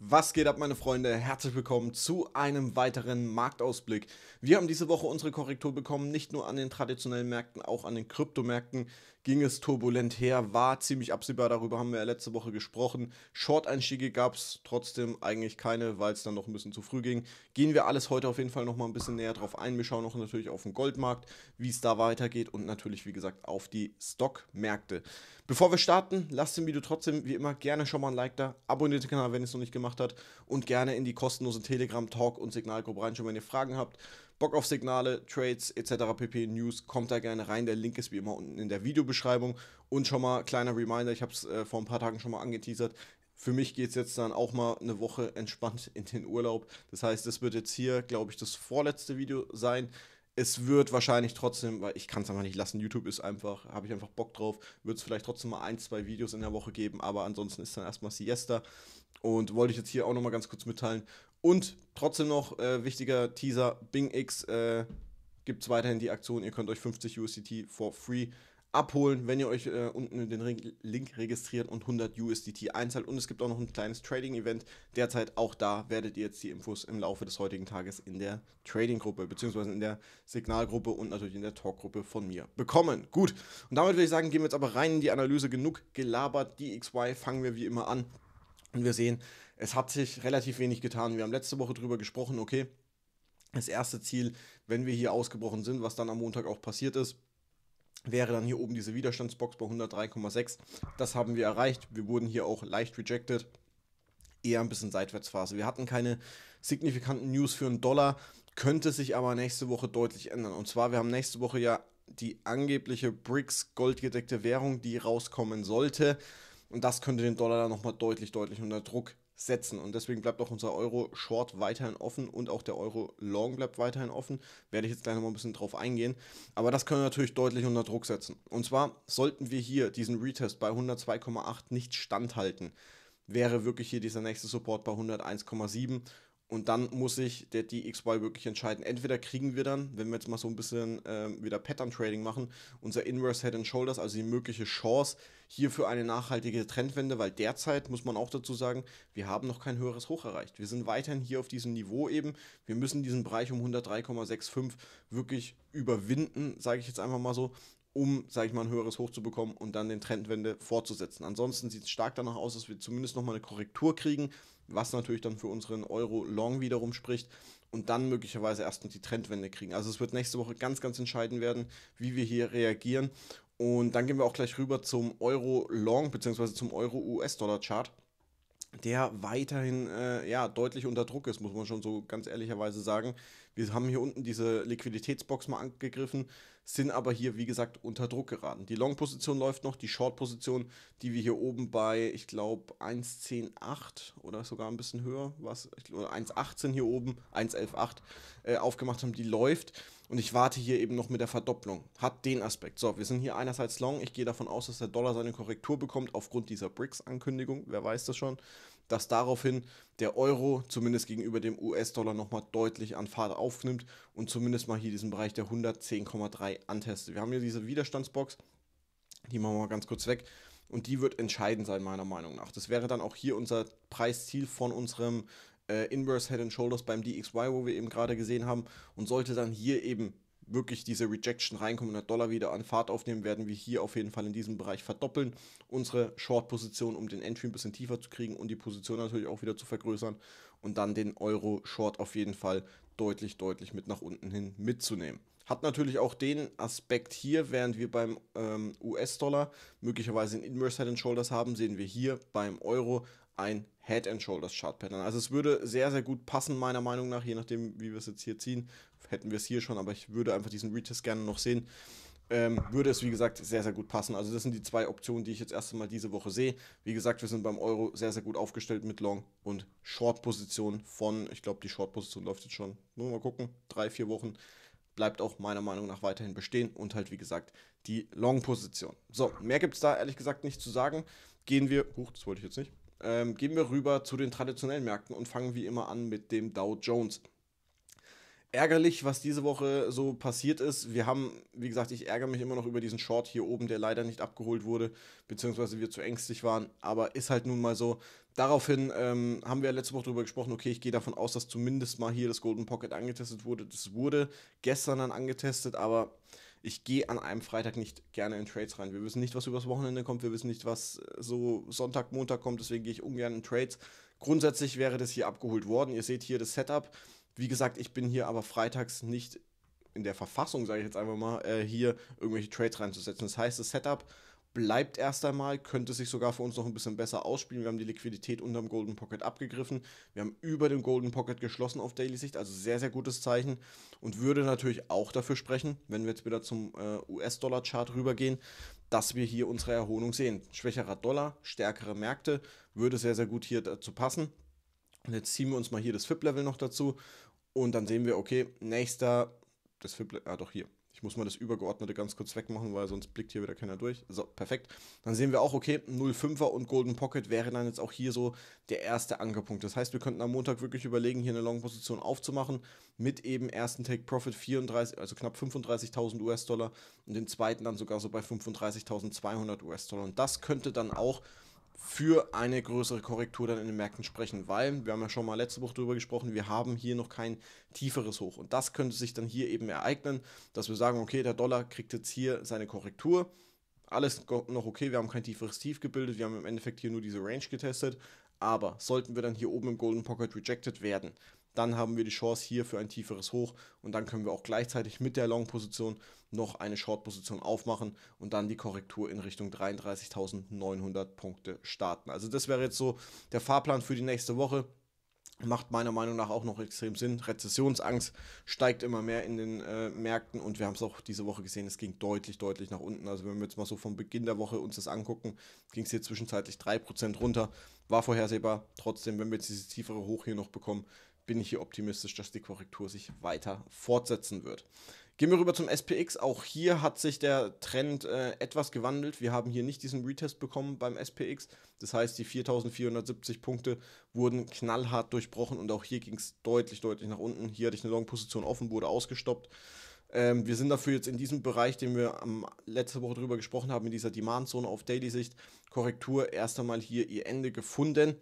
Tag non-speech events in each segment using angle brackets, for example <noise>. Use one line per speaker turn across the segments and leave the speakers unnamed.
Was geht ab, meine Freunde? Herzlich willkommen zu einem weiteren Marktausblick. Wir haben diese Woche unsere Korrektur bekommen, nicht nur an den traditionellen Märkten, auch an den Kryptomärkten ging es turbulent her, war ziemlich absehbar, darüber haben wir ja letzte Woche gesprochen. Short-Einstiege gab es trotzdem eigentlich keine, weil es dann noch ein bisschen zu früh ging. Gehen wir alles heute auf jeden Fall nochmal ein bisschen näher drauf ein. Wir schauen auch natürlich auf den Goldmarkt, wie es da weitergeht und natürlich, wie gesagt, auf die Stockmärkte. Bevor wir starten, lasst dem Video trotzdem wie immer gerne schon mal ein Like da, abonniert den Kanal, wenn ihr es noch nicht gemacht habt und gerne in die kostenlose Telegram-Talk- und Signalgruppe rein, schon wenn ihr Fragen habt. Bock auf Signale, Trades etc. pp. News, kommt da gerne rein. Der Link ist wie immer unten in der Videobeschreibung. Und schon mal kleiner Reminder, ich habe es äh, vor ein paar Tagen schon mal angeteasert. Für mich geht es jetzt dann auch mal eine Woche entspannt <laughs> in den Urlaub. Das heißt, es wird jetzt hier, glaube ich, das vorletzte Video sein. Es wird wahrscheinlich trotzdem, weil ich kann es einfach nicht lassen, YouTube ist einfach, habe ich einfach Bock drauf, wird es vielleicht trotzdem mal ein, zwei Videos in der Woche geben, aber ansonsten ist dann erstmal Siesta und wollte ich jetzt hier auch nochmal ganz kurz mitteilen und trotzdem noch äh, wichtiger Teaser: BingX äh, gibt es weiterhin die Aktion. Ihr könnt euch 50 USDT for free abholen, wenn ihr euch äh, unten den Re Link registriert und 100 USDT einzahlt. Und es gibt auch noch ein kleines Trading-Event. Derzeit auch da werdet ihr jetzt die Infos im Laufe des heutigen Tages in der Trading-Gruppe, beziehungsweise in der Signalgruppe und natürlich in der Talk-Gruppe von mir bekommen. Gut, und damit würde ich sagen, gehen wir jetzt aber rein in die Analyse. Genug gelabert. Die XY fangen wir wie immer an. Und wir sehen, es hat sich relativ wenig getan. Wir haben letzte Woche darüber gesprochen, okay, das erste Ziel, wenn wir hier ausgebrochen sind, was dann am Montag auch passiert ist, wäre dann hier oben diese Widerstandsbox bei 103,6. Das haben wir erreicht. Wir wurden hier auch leicht rejected. Eher ein bisschen Seitwärtsphase. Wir hatten keine signifikanten News für einen Dollar, könnte sich aber nächste Woche deutlich ändern. Und zwar, wir haben nächste Woche ja die angebliche BRICS goldgedeckte Währung, die rauskommen sollte. Und das könnte den Dollar dann nochmal deutlich, deutlich unter Druck setzen. Und deswegen bleibt auch unser Euro Short weiterhin offen und auch der Euro Long bleibt weiterhin offen. Werde ich jetzt gleich nochmal ein bisschen drauf eingehen. Aber das können wir natürlich deutlich unter Druck setzen. Und zwar sollten wir hier diesen Retest bei 102,8 nicht standhalten, wäre wirklich hier dieser nächste Support bei 101,7 und dann muss sich der DXY wirklich entscheiden. Entweder kriegen wir dann, wenn wir jetzt mal so ein bisschen äh, wieder Pattern Trading machen, unser Inverse Head and Shoulders, also die mögliche Chance hier für eine nachhaltige Trendwende, weil derzeit muss man auch dazu sagen, wir haben noch kein höheres Hoch erreicht. Wir sind weiterhin hier auf diesem Niveau eben. Wir müssen diesen Bereich um 103,65 wirklich überwinden, sage ich jetzt einfach mal so, um, sage ich mal, ein höheres Hoch zu bekommen und dann den Trendwende fortzusetzen. Ansonsten sieht es stark danach aus, dass wir zumindest nochmal eine Korrektur kriegen, was natürlich dann für unseren Euro-Long wiederum spricht und dann möglicherweise erst die Trendwende kriegen. Also es wird nächste Woche ganz, ganz entscheidend werden, wie wir hier reagieren. Und dann gehen wir auch gleich rüber zum Euro-Long bzw. zum Euro-US-Dollar-Chart der weiterhin äh, ja, deutlich unter Druck ist, muss man schon so ganz ehrlicherweise sagen. Wir haben hier unten diese Liquiditätsbox mal angegriffen, sind aber hier, wie gesagt, unter Druck geraten. Die Long-Position läuft noch, die Short-Position, die wir hier oben bei, ich glaube, 1,108 oder sogar ein bisschen höher, was, oder 1,18 hier oben, 1,118 äh, aufgemacht haben, die läuft. Und ich warte hier eben noch mit der Verdopplung. Hat den Aspekt. So, wir sind hier einerseits long. Ich gehe davon aus, dass der Dollar seine Korrektur bekommt aufgrund dieser BRICS-Ankündigung. Wer weiß das schon? dass daraufhin der Euro zumindest gegenüber dem US-Dollar nochmal deutlich an Fahrt aufnimmt und zumindest mal hier diesen Bereich der 110,3 antestet. Wir haben hier diese Widerstandsbox, die machen wir mal ganz kurz weg und die wird entscheidend sein, meiner Meinung nach. Das wäre dann auch hier unser Preisziel von unserem äh, Inverse Head and Shoulders beim DXY, wo wir eben gerade gesehen haben und sollte dann hier eben wirklich diese Rejection reinkommen und der Dollar wieder an Fahrt aufnehmen, werden wir hier auf jeden Fall in diesem Bereich verdoppeln. Unsere Short-Position, um den Entry ein bisschen tiefer zu kriegen und die Position natürlich auch wieder zu vergrößern und dann den Euro-Short auf jeden Fall deutlich, deutlich mit nach unten hin mitzunehmen. Hat natürlich auch den Aspekt hier, während wir beim ähm, US-Dollar möglicherweise ein Inverse Head and Shoulders haben, sehen wir hier beim Euro ein Head and Shoulders Chart Pattern. Also es würde sehr, sehr gut passen, meiner Meinung nach, je nachdem, wie wir es jetzt hier ziehen, hätten wir es hier schon, aber ich würde einfach diesen Retest gerne noch sehen. Ähm, würde es, wie gesagt, sehr, sehr gut passen. Also das sind die zwei Optionen, die ich jetzt erst einmal diese Woche sehe. Wie gesagt, wir sind beim Euro sehr, sehr gut aufgestellt mit Long- und Short-Position von, ich glaube, die Short-Position läuft jetzt schon, nur mal gucken, drei, vier Wochen. Bleibt auch meiner Meinung nach weiterhin bestehen und halt, wie gesagt, die Long-Position. So, mehr gibt es da ehrlich gesagt nicht zu sagen. Gehen wir, huch, das wollte ich jetzt nicht, ähm, gehen wir rüber zu den traditionellen Märkten und fangen wie immer an mit dem Dow Jones ärgerlich, was diese Woche so passiert ist. Wir haben, wie gesagt, ich ärgere mich immer noch über diesen Short hier oben, der leider nicht abgeholt wurde, beziehungsweise wir zu ängstlich waren, aber ist halt nun mal so. Daraufhin ähm, haben wir letzte Woche darüber gesprochen, okay, ich gehe davon aus, dass zumindest mal hier das Golden Pocket angetestet wurde. Das wurde gestern dann angetestet, aber ich gehe an einem Freitag nicht gerne in Trades rein. Wir wissen nicht, was übers Wochenende kommt, wir wissen nicht, was äh, so Sonntag, Montag kommt, deswegen gehe ich ungern in Trades. Grundsätzlich wäre das hier abgeholt worden. Ihr seht hier das Setup. Wie gesagt, ich bin hier aber freitags nicht in der Verfassung, sage ich jetzt einfach mal, äh, hier irgendwelche Trades reinzusetzen. Das heißt, das Setup bleibt erst einmal, könnte sich sogar für uns noch ein bisschen besser ausspielen. Wir haben die Liquidität unterm Golden Pocket abgegriffen. Wir haben über dem Golden Pocket geschlossen auf Daily Sicht, also sehr, sehr gutes Zeichen und würde natürlich auch dafür sprechen, wenn wir jetzt wieder zum äh, US-Dollar-Chart rübergehen, dass wir hier unsere Erholung sehen. Schwächerer Dollar, stärkere Märkte, würde sehr, sehr gut hier dazu passen. Und jetzt ziehen wir uns mal hier das FIP-Level noch dazu und dann sehen wir, okay, nächster, das FIP, ah doch hier. Ich muss mal das Übergeordnete ganz kurz wegmachen, weil sonst blickt hier wieder keiner durch. So, perfekt. Dann sehen wir auch, okay, 0,5er und Golden Pocket wäre dann jetzt auch hier so der erste Ankerpunkt. Das heißt, wir könnten am Montag wirklich überlegen, hier eine Long-Position aufzumachen mit eben ersten Take-Profit 34, also knapp 35.000 US-Dollar und den zweiten dann sogar so bei 35.200 US-Dollar. Und das könnte dann auch für eine größere Korrektur dann in den Märkten sprechen, weil wir haben ja schon mal letzte Woche darüber gesprochen, wir haben hier noch kein tieferes Hoch und das könnte sich dann hier eben ereignen, dass wir sagen, okay, der Dollar kriegt jetzt hier seine Korrektur, alles noch okay, wir haben kein tieferes Tief gebildet, wir haben im Endeffekt hier nur diese Range getestet, aber sollten wir dann hier oben im Golden Pocket rejected werden, dann haben wir die Chance hier für ein tieferes Hoch und dann können wir auch gleichzeitig mit der Long-Position noch eine Short-Position aufmachen und dann die Korrektur in Richtung 33.900 Punkte starten. Also das wäre jetzt so der Fahrplan für die nächste Woche macht meiner Meinung nach auch noch extrem Sinn. Rezessionsangst steigt immer mehr in den äh, Märkten und wir haben es auch diese Woche gesehen, es ging deutlich, deutlich nach unten. Also wenn wir jetzt mal so vom Beginn der Woche uns das angucken, ging es hier zwischenzeitlich 3% runter, war vorhersehbar. Trotzdem, wenn wir jetzt dieses tiefere Hoch hier noch bekommen, bin ich hier optimistisch, dass die Korrektur sich weiter fortsetzen wird. Gehen wir rüber zum SPX. Auch hier hat sich der Trend äh, etwas gewandelt. Wir haben hier nicht diesen Retest bekommen beim SPX. Das heißt, die 4470 Punkte wurden knallhart durchbrochen und auch hier ging es deutlich, deutlich nach unten. Hier hatte ich eine Long-Position offen, wurde ausgestoppt. Ähm, wir sind dafür jetzt in diesem Bereich, den wir am, letzte Woche darüber gesprochen haben, in dieser Demand-Zone auf Daily-Sicht. Korrektur erst einmal hier ihr Ende gefunden.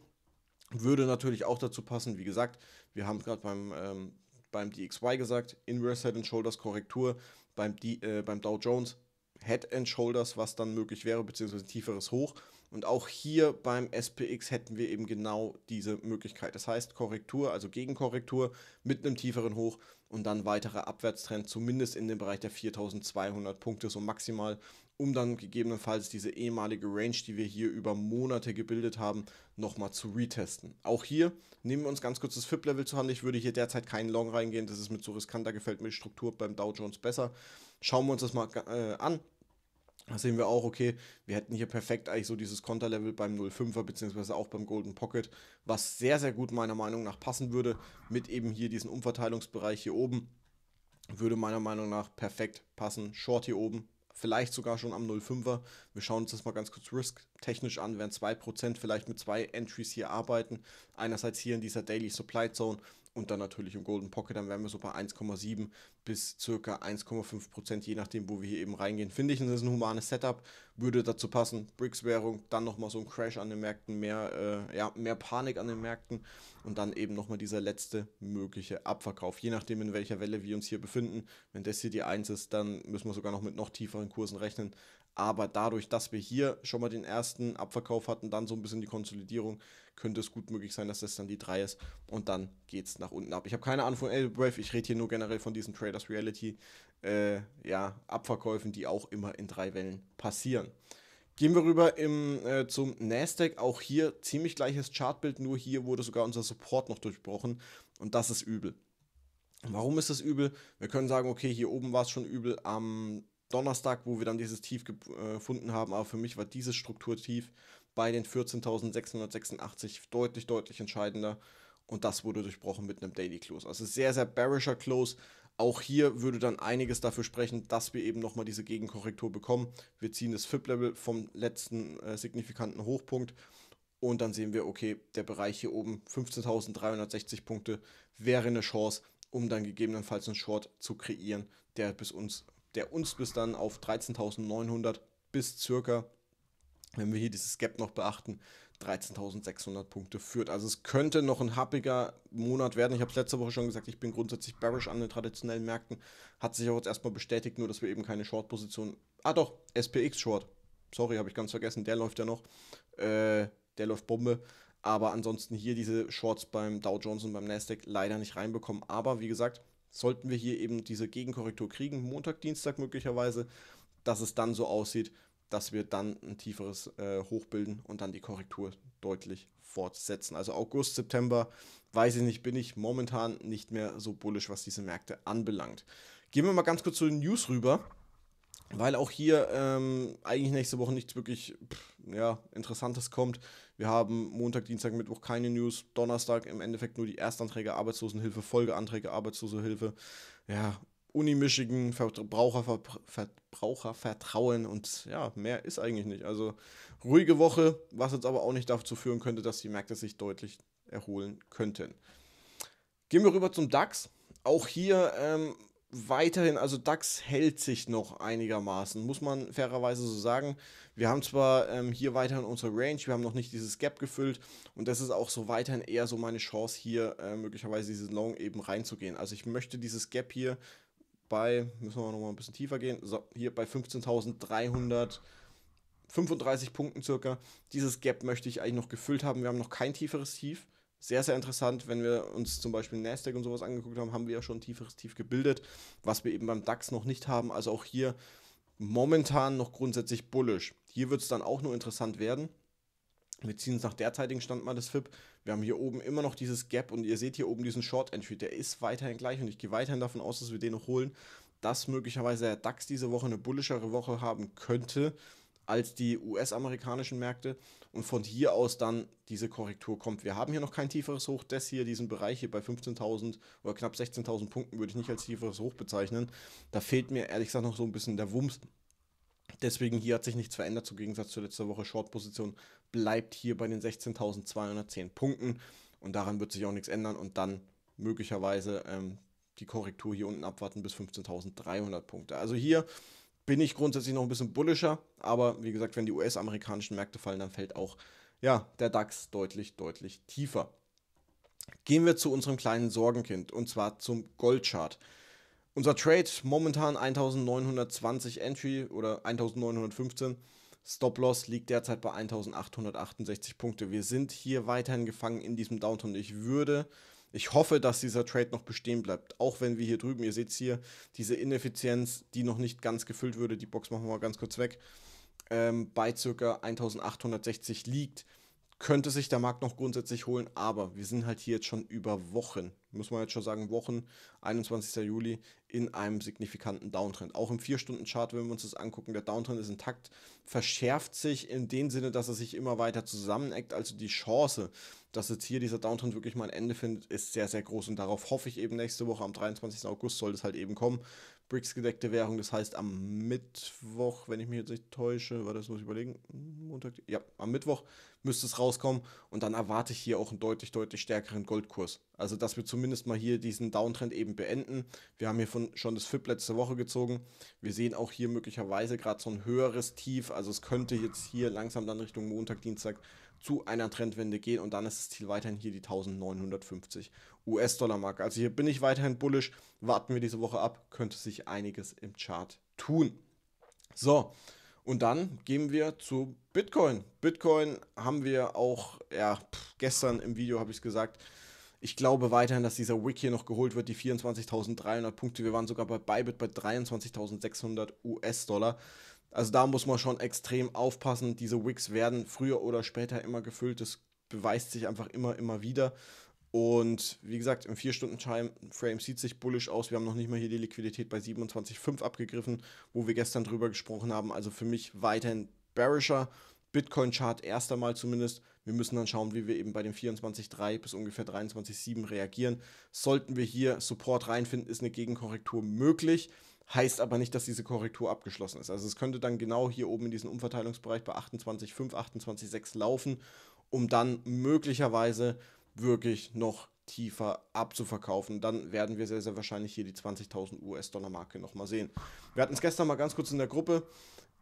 Würde natürlich auch dazu passen, wie gesagt, wir haben gerade beim, ähm, beim DXY gesagt, Inverse Head and Shoulders Korrektur, beim, D, äh, beim Dow Jones Head and Shoulders, was dann möglich wäre, beziehungsweise tieferes Hoch. Und auch hier beim SPX hätten wir eben genau diese Möglichkeit. Das heißt Korrektur, also Gegenkorrektur mit einem tieferen Hoch und dann weiterer Abwärtstrend, zumindest in dem Bereich der 4200 Punkte, so maximal, um dann gegebenenfalls diese ehemalige Range, die wir hier über Monate gebildet haben, nochmal zu retesten. Auch hier nehmen wir uns ganz kurz das FIP-Level zur Hand. Ich würde hier derzeit keinen Long reingehen, das ist mir zu riskant, da gefällt mir die Struktur beim Dow Jones besser. Schauen wir uns das mal äh, an. Da sehen wir auch, okay, wir hätten hier perfekt eigentlich so dieses Konterlevel beim 05er beziehungsweise auch beim Golden Pocket, was sehr, sehr gut meiner Meinung nach passen würde, mit eben hier diesen Umverteilungsbereich hier oben, würde meiner Meinung nach perfekt passen. Short hier oben, vielleicht sogar schon am 05er. Wir schauen uns das mal ganz kurz risk-technisch an, werden 2% vielleicht mit zwei Entries hier arbeiten. Einerseits hier in dieser Daily Supply Zone und dann natürlich im Golden Pocket, dann wären wir so bei 1,7 bis circa 1,5 Prozent, je nachdem, wo wir hier eben reingehen. Finde ich, das ist ein humanes Setup, würde dazu passen. BRICS-Währung, dann nochmal so ein Crash an den Märkten, mehr, äh, ja, mehr Panik an den Märkten und dann eben nochmal dieser letzte mögliche Abverkauf. Je nachdem, in welcher Welle wir uns hier befinden. Wenn das hier die 1 ist, dann müssen wir sogar noch mit noch tieferen Kursen rechnen. Aber dadurch, dass wir hier schon mal den ersten Abverkauf hatten, dann so ein bisschen die Konsolidierung, könnte es gut möglich sein, dass das dann die 3 ist. Und dann geht es nach unten ab. Ich habe keine Ahnung von Elbrave. Ich rede hier nur generell von diesen Traders Reality äh, ja, Abverkäufen, die auch immer in drei Wellen passieren. Gehen wir rüber im, äh, zum Nasdaq. Auch hier ziemlich gleiches Chartbild, nur hier wurde sogar unser Support noch durchbrochen. Und das ist übel. Warum ist das übel? Wir können sagen, okay, hier oben war es schon übel am Donnerstag, wo wir dann dieses Tief äh, gefunden haben. Aber für mich war dieses Strukturtief bei den 14.686 deutlich, deutlich entscheidender. Und das wurde durchbrochen mit einem Daily Close. Also sehr, sehr bearischer Close. Auch hier würde dann einiges dafür sprechen, dass wir eben nochmal diese Gegenkorrektur bekommen. Wir ziehen das FIP-Level vom letzten äh, signifikanten Hochpunkt. Und dann sehen wir, okay, der Bereich hier oben, 15.360 Punkte, wäre eine Chance, um dann gegebenenfalls einen Short zu kreieren, der bis uns der uns bis dann auf 13.900 bis circa, wenn wir hier dieses Gap noch beachten, 13.600 Punkte führt. Also es könnte noch ein happiger Monat werden. Ich habe es letzte Woche schon gesagt, ich bin grundsätzlich bearish an den traditionellen Märkten. Hat sich auch jetzt erstmal bestätigt, nur dass wir eben keine Short-Position. Ah doch, SPX Short. Sorry, habe ich ganz vergessen. Der läuft ja noch. Äh, der läuft Bombe. Aber ansonsten hier diese Shorts beim Dow Jones und beim Nasdaq leider nicht reinbekommen. Aber wie gesagt, sollten wir hier eben diese Gegenkorrektur kriegen, Montag, Dienstag möglicherweise, dass es dann so aussieht, dass wir dann ein tieferes äh, Hoch bilden und dann die Korrektur deutlich fortsetzen. Also August, September, weiß ich nicht, bin ich momentan nicht mehr so bullisch, was diese Märkte anbelangt. Gehen wir mal ganz kurz zu den News rüber, weil auch hier ähm, eigentlich nächste Woche nichts wirklich pff, ja, Interessantes kommt. Wir haben Montag, Dienstag, Mittwoch keine News, Donnerstag im Endeffekt nur die Erstanträge Arbeitslosenhilfe, Folgeanträge Arbeitslosenhilfe, ja, Uni Michigan, Verbraucher, Verbrauchervertrauen und ja, mehr ist eigentlich nicht. Also ruhige Woche, was jetzt aber auch nicht dazu führen könnte, dass die Märkte sich deutlich erholen könnten. Gehen wir rüber zum DAX. Auch hier ähm, weiterhin, also DAX hält sich noch einigermaßen, muss man fairerweise so sagen. Wir haben zwar ähm, hier weiterhin unsere Range, wir haben noch nicht dieses Gap gefüllt und das ist auch so weiterhin eher so meine Chance hier, äh, möglicherweise diese Long eben reinzugehen. Also ich möchte dieses Gap hier bei, müssen wir nochmal ein bisschen tiefer gehen, so, hier bei 15.300. 35 Punkten circa. Dieses Gap möchte ich eigentlich noch gefüllt haben. Wir haben noch kein tieferes Tief sehr, sehr interessant. Wenn wir uns zum Beispiel Nasdaq und sowas angeguckt haben, haben wir ja schon ein tieferes Tief gebildet, was wir eben beim DAX noch nicht haben. Also auch hier momentan noch grundsätzlich bullisch. Hier wird es dann auch nur interessant werden. Wir ziehen es nach derzeitigen Stand mal das FIP. Wir haben hier oben immer noch dieses Gap und ihr seht hier oben diesen Short Entry, der ist weiterhin gleich und ich gehe weiterhin davon aus, dass wir den noch holen, dass möglicherweise der DAX diese Woche eine bullischere Woche haben könnte als die US-amerikanischen Märkte und von hier aus dann diese Korrektur kommt. Wir haben hier noch kein tieferes Hoch. Das hier, diesen Bereich hier bei 15.000 oder knapp 16.000 Punkten würde ich nicht als tieferes Hoch bezeichnen. Da fehlt mir ehrlich gesagt noch so ein bisschen der Wumms. Deswegen hier hat sich nichts verändert, zum Gegensatz zu letzter Woche. Short-Position bleibt hier bei den 16.210 Punkten und daran wird sich auch nichts ändern und dann möglicherweise ähm, die Korrektur hier unten abwarten bis 15.300 Punkte. Also hier bin ich grundsätzlich noch ein bisschen bullischer, aber wie gesagt, wenn die US-amerikanischen Märkte fallen, dann fällt auch ja, der DAX deutlich, deutlich tiefer. Gehen wir zu unserem kleinen Sorgenkind und zwar zum Goldchart. Unser Trade momentan 1920 Entry oder 1915. Stop-Loss liegt derzeit bei 1868 Punkte. Wir sind hier weiterhin gefangen in diesem Downturn. Ich würde ich hoffe, dass dieser Trade noch bestehen bleibt. Auch wenn wir hier drüben, ihr seht es hier, diese Ineffizienz, die noch nicht ganz gefüllt würde, die Box machen wir mal ganz kurz weg, ähm, bei ca. 1860 liegt könnte sich der Markt noch grundsätzlich holen, aber wir sind halt hier jetzt schon über Wochen, muss man jetzt schon sagen, Wochen, 21. Juli, in einem signifikanten Downtrend. Auch im 4-Stunden-Chart, wenn wir uns das angucken, der Downtrend ist intakt, verschärft sich in dem Sinne, dass er sich immer weiter zusammeneckt. Also die Chance, dass jetzt hier dieser Downtrend wirklich mal ein Ende findet, ist sehr, sehr groß und darauf hoffe ich eben nächste Woche am 23. August soll es halt eben kommen. BRICS gedeckte Währung, das heißt am Mittwoch, wenn ich mich jetzt nicht täusche, war das, muss ich überlegen, Montag, ja, am Mittwoch müsste es rauskommen. Und dann erwarte ich hier auch einen deutlich, deutlich stärkeren Goldkurs. Also, dass wir zumindest mal hier diesen Downtrend eben beenden. Wir haben hier von, schon das FIP letzte Woche gezogen. Wir sehen auch hier möglicherweise gerade so ein höheres Tief. Also, es könnte jetzt hier langsam dann Richtung Montag, Dienstag zu einer Trendwende gehen. Und dann ist das Ziel weiterhin hier die 1950 US-Dollar-Marke. Also, hier bin ich weiterhin bullisch. Warten wir diese Woche ab. Könnte sich einiges im Chart tun. So, und dann gehen wir zu Bitcoin. Bitcoin haben wir auch, ja, gestern im Video habe ich es gesagt. Ich glaube weiterhin, dass dieser Wick hier noch geholt wird, die 24.300 Punkte. Wir waren sogar bei Bybit bei 23.600 US-Dollar. Also da muss man schon extrem aufpassen. Diese Wicks werden früher oder später immer gefüllt. Das beweist sich einfach immer, immer wieder. Und wie gesagt, im 4 stunden timeframe sieht sich bullish aus. Wir haben noch nicht mal hier die Liquidität bei 27,5 abgegriffen, wo wir gestern drüber gesprochen haben. Also für mich weiterhin bearischer. Bitcoin-Chart erst einmal zumindest. Wir müssen dann schauen, wie wir eben bei den 24,3 bis ungefähr 23,7 reagieren. Sollten wir hier Support reinfinden, ist eine Gegenkorrektur möglich. Heißt aber nicht, dass diese Korrektur abgeschlossen ist. Also es könnte dann genau hier oben in diesem Umverteilungsbereich bei 28,5, 28,6 laufen, um dann möglicherweise wirklich noch tiefer abzuverkaufen. Dann werden wir sehr, sehr wahrscheinlich hier die 20.000 US-Dollar-Marke nochmal sehen. Wir hatten es gestern mal ganz kurz in der Gruppe.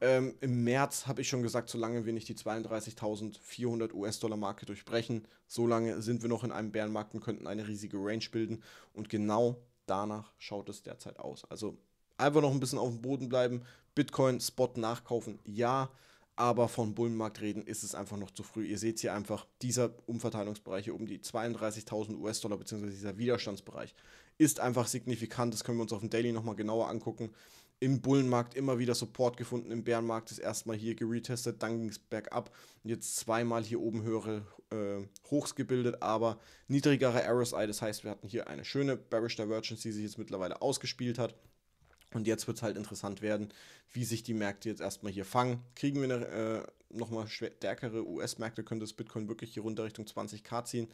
Ähm, Im März habe ich schon gesagt, solange wir nicht die 32.400 US-Dollar-Marke durchbrechen, solange sind wir noch in einem Bärenmarkt und könnten eine riesige Range bilden. Und genau danach schaut es derzeit aus. Also einfach noch ein bisschen auf dem Boden bleiben, Bitcoin Spot nachkaufen, ja aber von Bullenmarkt reden ist es einfach noch zu früh. Ihr seht hier einfach, dieser Umverteilungsbereich hier um die 32.000 US-Dollar, beziehungsweise dieser Widerstandsbereich, ist einfach signifikant. Das können wir uns auf dem Daily nochmal genauer angucken. Im Bullenmarkt immer wieder Support gefunden, im Bärenmarkt ist erstmal hier geretestet, dann ging es bergab und jetzt zweimal hier oben höhere äh, Hochs gebildet, aber niedrigere RSI. Das heißt, wir hatten hier eine schöne Bearish Divergence, die sich jetzt mittlerweile ausgespielt hat. Und jetzt wird es halt interessant werden, wie sich die Märkte jetzt erstmal hier fangen. Kriegen wir eine äh, nochmal stärkere US-Märkte, könnte das Bitcoin wirklich hier runter Richtung 20k ziehen.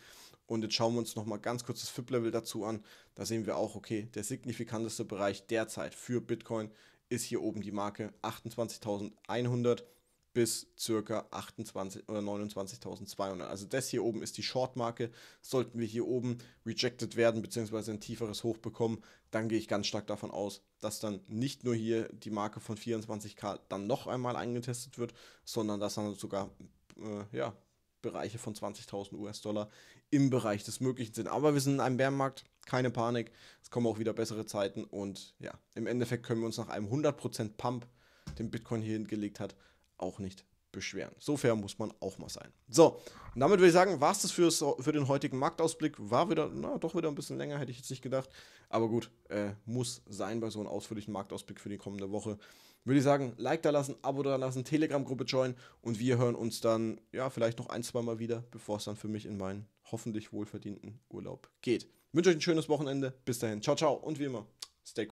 Und jetzt schauen wir uns nochmal ganz kurz das FIP-Level dazu an. Da sehen wir auch, okay, der signifikanteste Bereich derzeit für Bitcoin ist hier oben die Marke 28.100 bis circa 28 oder 29.200. Also das hier oben ist die Short-Marke. Sollten wir hier oben rejected werden bzw. ein tieferes Hoch bekommen, dann gehe ich ganz stark davon aus, dass dann nicht nur hier die Marke von 24k dann noch einmal eingetestet wird, sondern dass dann sogar äh, ja, Bereiche von 20.000 US-Dollar im Bereich des Möglichen sind. Aber wir sind in einem Bärenmarkt, keine Panik, es kommen auch wieder bessere Zeiten und ja, im Endeffekt können wir uns nach einem 100% Pump, den Bitcoin hier hingelegt hat, auch nicht beschweren. So fair muss man auch mal sein. So, und damit würde ich sagen, war es das für's, für den heutigen Marktausblick. War wieder, na, doch wieder ein bisschen länger, hätte ich jetzt nicht gedacht. Aber gut, äh, muss sein bei so einem ausführlichen Marktausblick für die kommende Woche. Würde ich sagen, Like da lassen, Abo da lassen, Telegram-Gruppe joinen und wir hören uns dann, ja, vielleicht noch ein, zwei Mal wieder, bevor es dann für mich in meinen hoffentlich wohlverdienten Urlaub geht. Ich wünsche euch ein schönes Wochenende. Bis dahin. Ciao, ciao und wie immer, stay cool.